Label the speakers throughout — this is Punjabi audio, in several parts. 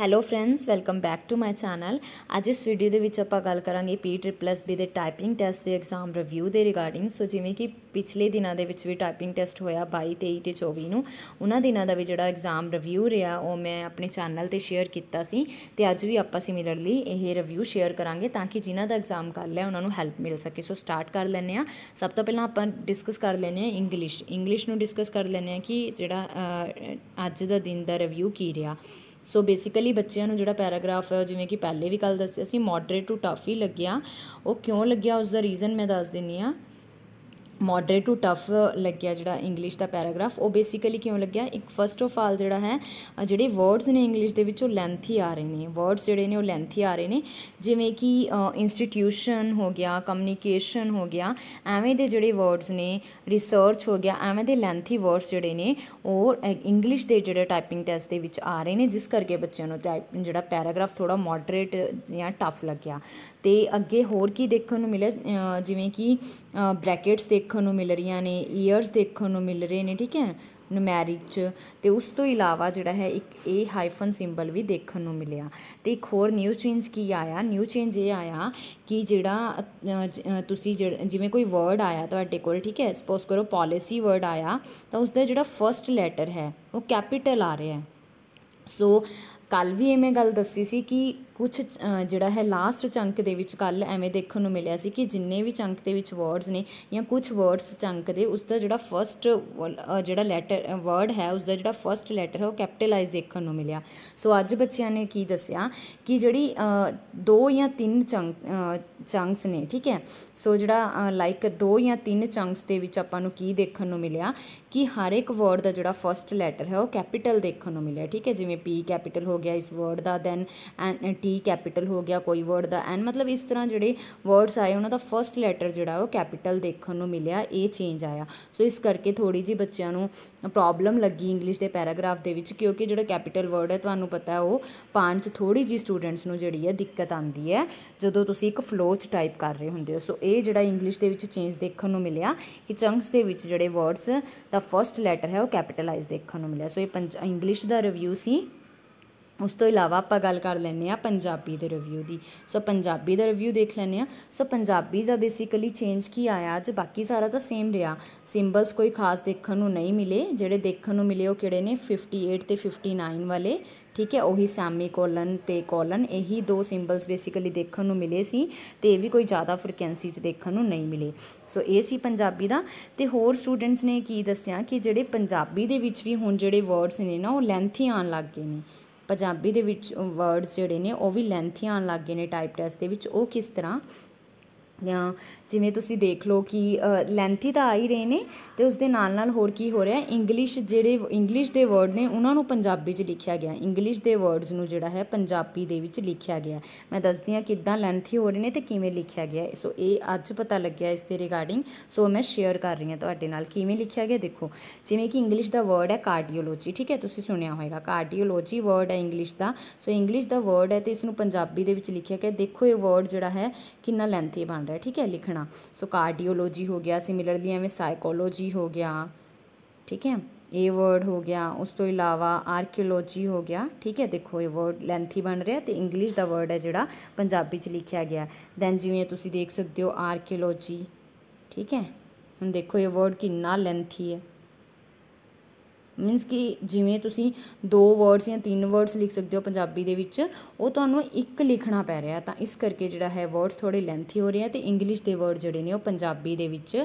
Speaker 1: hello friends welcome back to my channel ਅੱਜ ਇਸ ਵੀਡੀਓ ਦੇ ਵਿੱਚ ਆਪਾਂ ਗੱਲ ਕਰਾਂਗੇ ਪੀ ਟ੍ਰਿਪਲਸ ਬੀ ਦੇ ਟਾਈਪਿੰਗ ਟੈਸਟ ਦੇ ਐਗਜ਼ਾਮ ਰਿਵਿਊ ਦੇ ਰਿਗਾਰਡਿੰਗ ਸੋ ਜਿਵੇਂ ਕਿ ਪਿਛਲੇ ਦਿਨਾਂ ਦੇ ਵਿੱਚ ਵੀ ਟਾਈਪਿੰਗ ਟੈਸਟ ਹੋਇਆ 22 23 ਤੇ 24 ਨੂੰ ਉਹਨਾਂ ਦਿਨਾਂ ਦਾ ਵੀ ਜਿਹੜਾ ਐਗਜ਼ਾਮ ਰਿਵਿਊ ਰਿਹਾ ਉਹ ਮੈਂ ਆਪਣੇ ਚੈਨਲ ਤੇ ਸ਼ੇਅਰ ਕੀਤਾ ਸੀ ਤੇ ਅੱਜ ਵੀ ਆਪਾਂ ਸਿਮਿਲਰਲੀ ਇਹ ਰਿਵਿਊ ਸ਼ੇਅਰ ਕਰਾਂਗੇ ਤਾਂ ਕਿ ਜਿਨ੍ਹਾਂ ਦਾ ਐਗਜ਼ਾਮ ਕਰ ਹੈ ਉਹਨਾਂ ਨੂੰ ਹੈਲਪ ਮਿਲ ਸਕੇ ਸੋ ਸਟਾਰਟ ਕਰ ਲੈਂਦੇ ਆ ਸਭ ਤੋਂ ਪਹਿਲਾਂ ਆਪਾਂ ਡਿਸਕਸ ਕਰ ਲੈਂਦੇ ਆ ਇੰਗਲਿਸ਼ ਇੰਗਲਿਸ਼ ਨੂੰ ਡਿਸਕਸ ਕਰ ਲੈਂਦੇ ਆ ਕਿ ਜਿਹੜਾ ਅੱਜ ਦਾ ਦਿਨ ਦਾ ਰਿਵਿਊ ਕੀ ਰਿਹਾ ਸੋ ਬੇਸਿਕਲੀ ਬੱਚਿਆਂ ਨੂੰ ਜਿਹੜਾ ਪੈਰਾਗ੍ਰਾਫ ਹੈ ਜਿਵੇਂ ਕਿ ਪਹਿਲੇ ਵੀ ਕੱਲ ਦੱਸਿਆ ਸੀ ਮੋਡਰੇਟ ਟੂ ਟਫ ਹੀ ਲੱਗਿਆ ਉਹ ਕਿਉਂ ਲੱਗਿਆ ਉਸ ਦਾ ਰੀਜ਼ਨ ਮੈਂ ਦੱਸ ਦਿੰਨੀ ਆ ਮੋਡਰੇਟ ਟੂ ਟਫ ਲੱਗਿਆ ਜਿਹੜਾ ਇੰਗਲਿਸ਼ ਦਾ ਪੈਰਾਗ੍ਰਾਫ ਉਹ ਬੇਸਿਕਲੀ ਕਿਉਂ ਲੱਗਿਆ ਇੱਕ ਫਸਟ ਆਫ ਆਲ ਜਿਹੜਾ ਹੈ ਜਿਹੜੇ ਵਰਡਸ ਨੇ ਇੰਗਲਿਸ਼ ਦੇ ਵਿੱਚ ਉਹ ਲੈਂਥੀ ਆ ਰਹੇ ਨੇ ਵਰਡਸ ਜਿਹੜੇ ਨੇ ਉਹ ਲੈਂਥੀ ਆ ਰਹੇ ਨੇ ਜਿਵੇਂ ਕਿ ਇੰਸਟੀਟਿਊਸ਼ਨ ਹੋ ਗਿਆ ਕਮਿਊਨੀਕੇਸ਼ਨ ਹੋ ਗਿਆ ਐਵੇਂ ਦੇ ਜਿਹੜੇ ਵਰਡਸ ਨੇ ਰਿਸਰਚ ਹੋ ਗਿਆ ਐਵੇਂ ਦੇ ਲੈਂਥੀ ਵਰਡਸ ਜਿਹੜੇ ਨੇ ਉਹ ਇੰਗਲਿਸ਼ ਦੇ ਜਿਹੜੇ ਟਾਈਪਿੰਗ ਟੈਸਟ ਦੇ ਵਿੱਚ ਆ ਰਹੇ ਨੇ ਜਿਸ ਕਰਕੇ ਬੱਚਿਆਂ ਨੂੰ ਜਿਹੜਾ ਪੈਰਾਗ੍ਰਾਫ ਥੋੜਾ ਮੋਡਰੇਟ ਜਾਂ ਟਫ ਲੱਗਿਆ ਤੇ ਅੱਗੇ ਹੋਰ ਕੀ ਦੇਖਣ ਨੂੰ ਮਿਲੇ ਜਿਵੇਂ ਕਿ ਬ੍ਰੈਕਟਸ ਦੇ ਦੇਖਣ ਨੂੰ ਮਿਲ ਰਹੀਆਂ ਨੇ ਈਅਰਸ ਦੇਖਣ ਨੂੰ ਮਿਲ ਰਹੇ ਨੇ ਠੀਕ ਹੈ ਨੂਮੈਰਿਕ ਚ ਤੇ ਉਸ ਤੋਂ ਇਲਾਵਾ ਜਿਹੜਾ ਹੈ ਇੱਕ ਇਹ ਹਾਈਫਨ ਸਿੰਬਲ ਵੀ ਦੇਖਣ ਨੂੰ ਮਿਲਿਆ ਤੇ ਇੱਕ ਹੋਰ ਨਿਊ ਚੇਂਜ ਕੀ ਆਇਆ ਨਿਊ ਚੇਂਜ ਇਹ ਆਇਆ ਕਿ ਜਿਹੜਾ ਤੁਸੀਂ ਜਿਵੇਂ ਕੋਈ ਵਰਡ ਆਇਆ ਤੁਹਾਡੇ ਕੋਲ ਠੀਕ ਹੈ ਸਪੋਜ਼ ਕਰੋ ਪਾਲਿਸੀ ਵਰਡ ਆਇਆ ਤਾਂ ਉਸ ਦਾ ਜਿਹੜਾ ਫਰਸਟ ਲੈਟਰ ਹੈ ਉਹ ਕੈਪੀਟਲ ਆ ਰਿਹਾ ਹੈ ਸੋ ਕੱਲ ਵੀ ਇਹ ਮੈਂ ਗੱਲ ਦੱਸੀ ਸੀ ਕਿ ਕੁਝ ਜਿਹੜਾ ਹੈ ਲਾਸਟ ਚੰਕ ਦੇ ਵਿੱਚ ਕੱਲ ਐਵੇਂ ਦੇਖਣ ਨੂੰ ਮਿਲਿਆ ਸੀ ਕਿ ਜਿੰਨੇ ਵੀ ਚੰਕ ਦੇ ਵਿੱਚ ਵਰਡਸ ਨੇ ਜਾਂ ਕੁਝ ਵਰਡਸ ਚੰਕ ਦੇ ਉਸ ਦਾ ਜਿਹੜਾ ਫਰਸਟ ਜਿਹੜਾ ਲੈਟਰ ਵਰਡ ਹੈ ਉਸ ਦਾ ਜਿਹੜਾ ਫਰਸਟ ਲੈਟਰ ਹੈ ਉਹ ਕੈਪੀਟਲਾਈਜ਼ ਦੇਖਣ ਨੂੰ ਮਿਲਿਆ ਸੋ ਅੱਜ ਬੱਚਿਆਂ ਨੇ ਕੀ ਦੱਸਿਆ ਕਿ ਜਿਹੜੀ ਦੋ ਜਾਂ ਤਿੰਨ ਚੰਕ ਚੰਕਸ ਨੇ ਠੀਕ ਹੈ ਸੋ ਜਿਹੜਾ ਲਾਈਕ ਦੋ ਜਾਂ ਤਿੰਨ ਚੰਕਸ ਦੇ ਵਿੱਚ ਆਪਾਂ ਨੂੰ ਕੀ ਦੇਖਣ ਨੂੰ ਮਿਲਿਆ ਕਿ ਹਰ ਇੱਕ ਵਰਡ ਦਾ ਜਿਹੜਾ ਫਰਸਟ ਲੈਟਰ ਹੈ ਉਹ ਕੈਪੀਟਲ ਦੇਖਣ ਨੂੰ ਮਿਲਿਆ ਠੀਕ ਹੈ ਜਿਵੇਂ ਪੀ ਕੈਪੀਟਲ ਹੋ ਗਿਆ ਇਸ ਵਰਡ ਦਾ ਦੈਨ ਐਂਡ ਹੀ ਕੈਪੀਟਲ ਹੋ ਗਿਆ ਕੋਈ ਵਰਡ ਦਾ ਐਨ ਮਤਲਬ ਇਸ ਤਰ੍ਹਾਂ ਜਿਹੜੇ ਵਰਡਸ ਆਏ ਉਹਨਾਂ ਦਾ ਫਰਸਟ ਲੈਟਰ ਜਿਹੜਾ ਉਹ ਕੈਪੀਟਲ ਦੇਖਣ ਨੂੰ ਮਿਲਿਆ ਇਹ ਚੇਂਜ ਆਇਆ ਸੋ ਇਸ ਕਰਕੇ ਥੋੜੀ ਜੀ ਬੱਚਿਆਂ ਨੂੰ ਪ੍ਰੋਬਲਮ ਲੱਗੀ ਇੰਗਲਿਸ਼ ਦੇ ਪੈਰਾਗ੍ਰਾਫ ਦੇ ਵਿੱਚ ਕਿਉਂਕਿ ਜਿਹੜਾ ਕੈਪੀਟਲ ਵਰਡ ਹੈ ਤੁਹਾਨੂੰ ਪਤਾ ਹੈ ਉਹ ਪਾਣ 'ਚ ਥੋੜੀ ਜੀ ਸਟੂਡੈਂਟਸ ਨੂੰ ਜਿਹੜੀ ਹੈ ਦਿੱਕਤ ਆਉਂਦੀ ਹੈ ਜਦੋਂ ਤੁਸੀਂ ਇੱਕ ਫਲੋ 'ਚ ਟਾਈਪ ਕਰ ਰਹੇ ਹੁੰਦੇ ਹੋ ਸੋ ਇਹ ਜਿਹੜਾ ਇੰਗਲਿਸ਼ ਦੇ ਵਿੱਚ ਚੇਂਜ ਦੇਖਣ ਨੂੰ ਮਿਲਿਆ ਕਿ ਚੰਕਸ ਦੇ ਵਿੱਚ ਜਿਹੜੇ ਵਰਡਸ ਦਾ ਫਰਸਟ ਲੈਟਰ ਹੈ ਉਹ ਕੈਪੀਟਲਾਈਜ਼ ਦੇਖਣ ਨੂੰ ਮਿਲਿਆ ਸੋ ਇਹ ਇੰਗਲਿਸ਼ ਦਾ ਰਿਵਿਊ ਸੀ ਉਸ ਤੋਂ ਇਲਾਵਾ ਆਪਾਂ ਗੱਲ ਕਰ ਲੈਨੇ ਆ ਪੰਜਾਬੀ ਦੇ ਰਿਵਿਊ ਦੀ ਸੋ ਪੰਜਾਬੀ ਦਾ ਰਿਵਿਊ ਦੇਖ ਲੈਨੇ ਆ ਸੋ ਪੰਜਾਬੀ ਦਾ ਬੇਸਿਕਲੀ ਚੇਂਜ ਕੀ ਆਇਆ ਅੱਜ ਬਾਕੀ ਸਾਰਾ ਤਾਂ ਸੇਮ ਰਿਹਾ ਸਿੰਬਲਸ ਕੋਈ ਖਾਸ ਦੇਖਣ ਨੂੰ ਨਹੀਂ ਮਿਲੇ ਜਿਹੜੇ ਦੇਖਣ ਨੂੰ ਮਿਲੇ ਉਹ ਕਿਹੜੇ ਨੇ 58 ਤੇ 59 ਵਾਲੇ ਠੀਕ ਹੈ ਉਹੀ ਸੈਮੀ ਕੋਲਨ ਤੇ ਕੋਲਨ ਇਹੀ ਦੋ ਸਿੰਬਲਸ ਬੇਸਿਕਲੀ ਦੇਖਣ ਨੂੰ ਮਿਲੇ ਸੀ ਤੇ ਇਹ ਵੀ ਕੋਈ ਜ਼ਿਆਦਾ ਫ੍ਰੀਕੁਐਂਸੀ 'ਚ ਦੇਖਣ ਨੂੰ ਨਹੀਂ ਮਿਲੇ ਸੋ ਇਹ ਸੀ ਪੰਜਾਬੀ ਦਾ ਤੇ ਹੋਰ ਸਟੂਡੈਂਟਸ ਨੇ ਕੀ ਦੱਸਿਆ ਕਿ ਜਿਹੜੇ ਪੰਜਾਬੀ ਦੇ ਵਿੱਚ ਵੀ ਹੁਣ ਜਿਹੜੇ ਵਰਡਸ ਨੇ ਨਾ ਉਹ ਲੈਂਥੀ ਆਉਣ ਲੱਗ ਗਏ ਨੇ ਪੰਜਾਬੀ ਦੇ ਵਿੱਚ ਵਰਡਸ ਜਿਹੜੇ ਨੇ ਉਹ ਵੀ ਲੈਂਥੀ ਆਉਣ ਲੱਗ ਗਏ ਨੇ ਟਾਈਪ ਟੈਸਟ ਦੇ ਵਿੱਚ ਉਹ ਕਿਸ ਤਰ੍ਹਾਂ ਜਿਵੇਂ ਤੁਸੀਂ ਦੇਖ ਲਓ ਕਿ ਲੈਂਥੀ ਤਾਂ ਆ ਹੀ ਰਹੇ ਨੇ ਤੇ ਉਸ ਦੇ ਨਾਲ ਨਾਲ ਹੋਰ ਕੀ ਹੋ ਰਿਹਾ ਇੰਗਲਿਸ਼ ਜਿਹੜੇ ਇੰਗਲਿਸ਼ ਦੇ ਵਰਡ ਨੇ ਉਹਨਾਂ ਨੂੰ ਪੰਜਾਬੀ 'ਚ ਲਿਖਿਆ ਗਿਆ ਇੰਗਲਿਸ਼ ਦੇ ਵਰਡਸ ਨੂੰ ਜਿਹੜਾ ਹੈ ਪੰਜਾਬੀ ਦੇ ਵਿੱਚ ਲਿਖਿਆ ਗਿਆ ਮੈਂ ਦੱਸਦੀ ਹਾਂ ਕਿੱਦਾਂ ਲੈਂਥੀ ਹੋ ਰਹੇ ਨੇ ਤੇ ਕਿਵੇਂ ਲਿਖਿਆ ਗਿਆ ਸੋ ਇਹ ਅੱਜ ਪਤਾ ਲੱਗਿਆ ਇਸ ਦੇ ਰਿਗਾਰਡਿੰਗ ਸੋ ਮੈਂ ਸ਼ੇਅਰ ਕਰ ਰਹੀ ਹਾਂ ਤੁਹਾਡੇ ਨਾਲ ਕਿਵੇਂ ਲਿਖਿਆ ਗਿਆ ਦੇਖੋ ਜਿਵੇਂ ਕਿ ਇੰਗਲਿਸ਼ ਦਾ ਵਰਡ ਹੈ ਕਾਰਡੀਓਲੋਜੀ ਠੀਕ ਹੈ ਤੁਸੀਂ ਸੁਣਿਆ ਹੋਵੇਗਾ ਕਾਰਡੀਓਲੋਜੀ ਵਰਡ ਹੈ ਇੰਗਲਿਸ਼ ਦਾ ਸੋ ਇੰਗਲਿਸ਼ ਦਾ ਵਰਡ ਹੈ ਤੇ ਇਸ ਨੂੰ ਪੰਜਾਬੀ ਦੇ ਵਿੱਚ ਲਿਖਿਆ ਗਿਆ ਦੇਖੋ ਇਹ ਵਰਡ ਜਿਹੜਾ ਹੈ ਕਿੰਨਾ ਲੈਂਥੀ ਬਣ है ਠੀਕ ਹੈ ਲਿਖਣਾ ਸੋ ਕਾਰਡੀਓਲੋਜੀ ਹੋ ਗਿਆ ਸਿਮਿਲਰਲੀ ਐਵੇਂ ਸਾਈਕੋਲੋਜੀ ਹੋ ਗਿਆ ਠੀਕ ਹੈ ਇਹ ਵਰਡ ਹੋ ਗਿਆ ਉਸ ਤੋਂ ਇਲਾਵਾ ਆਰਕੀਓਲੋਜੀ ਹੋ ਗਿਆ ਠੀਕ ਹੈ ਦੇਖੋ ਇਹ ਵਰਡ ਲੈਂਥੀ ਬਣ ਰਿਹਾ ਤੇ ਇੰਗਲਿਸ਼ ਦਾ ਵਰਡ ਹੈ ਜਿਹੜਾ ਪੰਜਾਬੀ ਚ ਲਿਖਿਆ ਗਿਆ ਦੈਨ ਜਿਵੇਂ ਤੁਸੀਂ ਦੇਖ ਸਕਦੇ ਹੋ ਆਰਕੀਓਲੋਜੀ ਠੀਕ ਹੈ ਹੁਣ ਦੇਖੋ ਇਹ ਵਰਡ ਕਿੰਨਾ ਲੈਂਥੀ ਹੈ ਮੀਨਸ ਕਿ ਜਿਵੇਂ ਤੁਸੀਂ ਦੋ ਵਰਡਸ ਜਾਂ ਤਿੰਨ ਵਰਡਸ ਲਿਖ ਸਕਦੇ ਹੋ ਪੰਜਾਬੀ ਦੇ ਵਿੱਚ ਉਹ ਤੁਹਾਨੂੰ ਇੱਕ ਲਿਖਣਾ ਪੈ ਰਿਹਾ ਤਾਂ ਇਸ ਕਰਕੇ ਜਿਹੜਾ ਹੈ ਵਰਡਸ ਥੋੜੇ ਲੈਂਥੀ ਹੋ ਰਹੇ ਆ ਤੇ ਇੰਗਲਿਸ਼ ਦੇ ਵਰਡ ਜਿਹੜੇ ਨੇ ਉਹ ਪੰਜਾਬੀ ਦੇ ਵਿੱਚ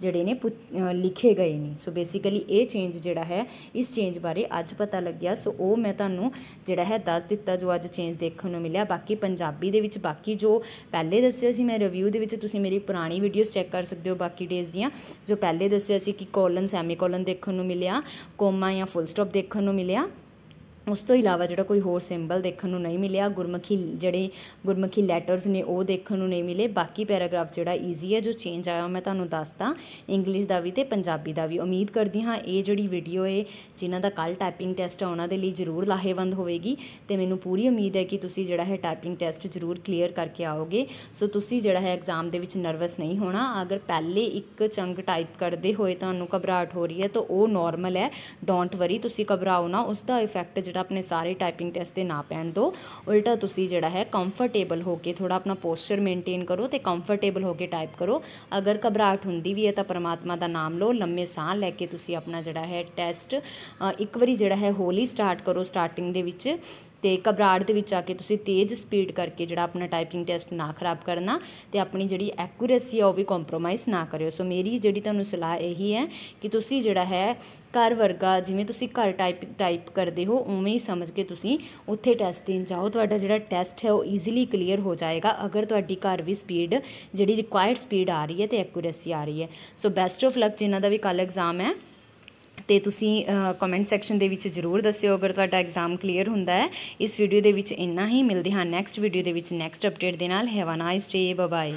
Speaker 1: ਜਿਹੜੇ ਨੇ ਲਿਖੇ ਗਏ ਨੇ ਸੋ ਬੇਸਿਕਲੀ ਇਹ ਚੇਂਜ ਜਿਹੜਾ ਹੈ ਇਸ ਚੇਂਜ ਬਾਰੇ ਅੱਜ ਪਤਾ ਲੱਗਿਆ ਸੋ ਉਹ ਮੈਂ ਤੁਹਾਨੂੰ ਜਿਹੜਾ ਹੈ ਦੱਸ ਦਿੱਤਾ ਜੋ ਅੱਜ ਚੇਂਜ ਦੇਖਣ ਨੂੰ ਮਿਲਿਆ ਬਾਕੀ ਪੰਜਾਬੀ ਦੇ ਵਿੱਚ ਬਾਕੀ ਜੋ ਪਹਿਲੇ ਦੱਸਿਆ ਸੀ ਮੈਂ ਰਿਵਿਊ ਦੇ ਵਿੱਚ ਤੁਸੀਂ ਮੇਰੀ ਪੁਰਾਣੀ ਵੀਡੀਓਜ਼ ਚੈੱਕ ਕਰ ਸਕਦੇ ਹੋ ਬਾਕੀ ਡੇਜ਼ ਦੀਆਂ ਜੋ ਪਹਿਲੇ ਦੱਸਿਆ ਸੀ ਕਿ ਕੋਲਨ ਸੈਮੀਕੋਲਨ ਦੇਖਣ ਨੂੰ ਮਿਲਿਆ ਕੋਮਾ ਜਾਂ ਫੁੱਲ ਸਟਾਪ ਦੇਖਣ ਨੂੰ ਮਿਲਿਆ ਉਸ ਤੋਂ ਇਲਾਵਾ ਜਿਹੜਾ ਕੋਈ ਹੋਰ ਸਿੰਬਲ ਦੇਖਣ ਨੂੰ ਨਹੀਂ ਮਿਲਿਆ ਗੁਰਮੁਖੀ ਜਿਹੜੇ ਗੁਰਮੁਖੀ ਲੈਟਰਸ ਨੇ ਉਹ ਦੇਖਣ ਨੂੰ ਨਹੀਂ ਮਿਲੇ ਬਾਕੀ ਪੈਰਾਗ੍ਰਾਫ ਜਿਹੜਾ ਈਜ਼ੀ ਹੈ ਜੋ ਚੇਂਜ ਆਇਆ ਮੈਂ ਤੁਹਾਨੂੰ ਦੱਸਦਾ ਇੰਗਲਿਸ਼ ਦਾ ਵੀ ਤੇ ਪੰਜਾਬੀ ਦਾ ਵੀ ਉਮੀਦ ਕਰਦੀ ਹਾਂ ਇਹ ਜਿਹੜੀ ਵੀਡੀਓ ਹੈ ਜਿਨ੍ਹਾਂ ਦਾ ਕੱਲ ਟਾਈਪਿੰਗ ਟੈਸਟ ਹੈ ਉਹਨਾਂ ਦੇ ਲਈ ਜ਼ਰੂਰ ਲਾਹੇਵੰਦ ਹੋਵੇਗੀ ਤੇ ਮੈਨੂੰ ਪੂਰੀ ਉਮੀਦ ਹੈ ਕਿ ਤੁਸੀਂ ਜਿਹੜਾ ਹੈ ਟਾਈਪਿੰਗ ਟੈਸਟ ਜ਼ਰੂਰ ਕਲੀਅਰ ਕਰਕੇ ਆਓਗੇ ਸੋ ਤੁਸੀਂ ਜਿਹੜਾ ਹੈ ਐਗਜ਼ਾਮ ਦੇ ਵਿੱਚ ਨਰਵਸ ਨਹੀਂ ਹੋਣਾ ਅਗਰ ਪਹਿਲੇ ਇੱਕ ਚੰਗ ਟਾਈਪ ਕਰਦੇ ਹੋਏ ਤੁਹਾਨੂੰ ਘਬਰਾਹਟ ਹੋ ਰਹੀ ਹੈ ਤਾਂ ਉਹ ਨਾਰਮਲ ਹੈ ਡੋਂਟ ਵਰੀ ਤੁਸੀਂ ਘਬਰਾਓ ਨਾ ਉਸ ਦਾ ਇਫੈਕਟ ਜਿਹੜਾ ਆਪਣੇ ਸਾਰੇ ਟਾਈਪਿੰਗ ਟੈਸਟ ਤੇ ਨਾ ਪੈਣ ਦਿਓ ਉਲਟਾ ਤੁਸੀਂ ਜਿਹੜਾ ਹੈ ਕੰਫਰਟੇਬਲ ਹੋ ਕੇ ਥੋੜਾ ਆਪਣਾ ਪੋਸਚਰ ਮੇਨਟੇਨ ਕਰੋ ਤੇ ਕੰਫਰਟੇਬਲ ਹੋ ਕੇ ਟਾਈਪ ਕਰੋ ਅਗਰ ਘਬਰਾਹਟ ਹੁੰਦੀ ਵੀ ਹੈ ਤਾਂ ਪਰਮਾਤਮਾ ਦਾ ਨਾਮ ਲਓ ਲੰਮੇ ਸਾਹ ਲੈ ਕੇ ਤੁਸੀਂ ਆਪਣਾ ਜਿਹੜਾ ਹੈ ਟੈਸਟ ਇੱਕ ਵਾਰੀ ਜਿਹੜਾ ਹੈ ਹੌਲੀ ਸਟਾਰਟ ਕਰੋ ਸਟਾਰਟਿੰਗ ਦੇ ਵਿੱਚ ਤੇ ਕਬਰਾੜ ਦੇ ਵਿੱਚ ਆ ਕੇ ਤੁਸੀਂ ਤੇਜ਼ ਸਪੀਡ ਕਰਕੇ ਜਿਹੜਾ ਆਪਣਾ ਟਾਈਪਿੰਗ ਟੈਸਟ ਨਾ ਖਰਾਬ ਕਰਨਾ ਤੇ ਆਪਣੀ ਜਿਹੜੀ ਐਕੂਰੇਸੀ ਆ ਉਹ ਵੀ ਕੰਪਰੋਮਾਈਜ਼ ਨਾ ਕਰਿਓ ਸੋ ਮੇਰੀ ਜਿਹੜੀ ਤੁਹਾਨੂੰ ਸਲਾਹ ਇਹੀ ਹੈ ਕਿ ਤੁਸੀਂ ਜਿਹੜਾ ਹੈ ਘਰ ਵਰਗਾ ਜਿਵੇਂ ਤੁਸੀਂ ਘਰ ਟਾਈਪ ਟਾਈਪ ਕਰਦੇ ਹੋ ਉਵੇਂ ਹੀ ਸਮਝ ਕੇ ਤੁਸੀਂ ਉੱਥੇ ਟੈਸਟ ਦੇਣ ਜਾਓ ਤੁਹਾਡਾ ਜਿਹੜਾ ਟੈਸਟ ਹੈ ਉਹ ਈਜ਼ੀਲੀ ਕਲੀਅਰ ਹੋ ਜਾਏਗਾ ਅਗਰ ਤੁਹਾਡੀ ਘਰ ਵੀ ਸਪੀਡ ਜਿਹੜੀ ਰਿਕੁਆਇਰਡ ਸਪੀਡ ਆ ਰਹੀ ਹੈ ਤੇ ਐਕੂਰੇਸੀ ਆ ਰਹੀ ਹੈ ਸੋ ਬੈਸਟ ਆਫ ਲੱਕ ਜਿਨ੍ਹਾਂ ਦਾ ਵੀ ਕੱਲ ਐਗਜ਼ਾਮ ਹੈ ਤੇ ਤੁਸੀਂ ਕਮੈਂਟ ਸੈਕਸ਼ਨ ਦੇ ਵਿੱਚ ਜਰੂਰ ਦੱਸਿਓ ਅਗਰ ਤੁਹਾਡਾ ਐਗਜ਼ਾਮ ਕਲੀਅਰ ਹੁੰਦਾ ਹੈ ਇਸ ਵੀਡੀਓ ਦੇ ਵਿੱਚ ਇੰਨਾ ਹੀ ਮਿਲਦੇ ਹਾਂ ਨੈਕਸਟ ਵੀਡੀਓ ਦੇ ਵਿੱਚ ਨੈਕਸਟ ਅਪਡੇਟ ਦੇ ਨਾਲ have a nice day bye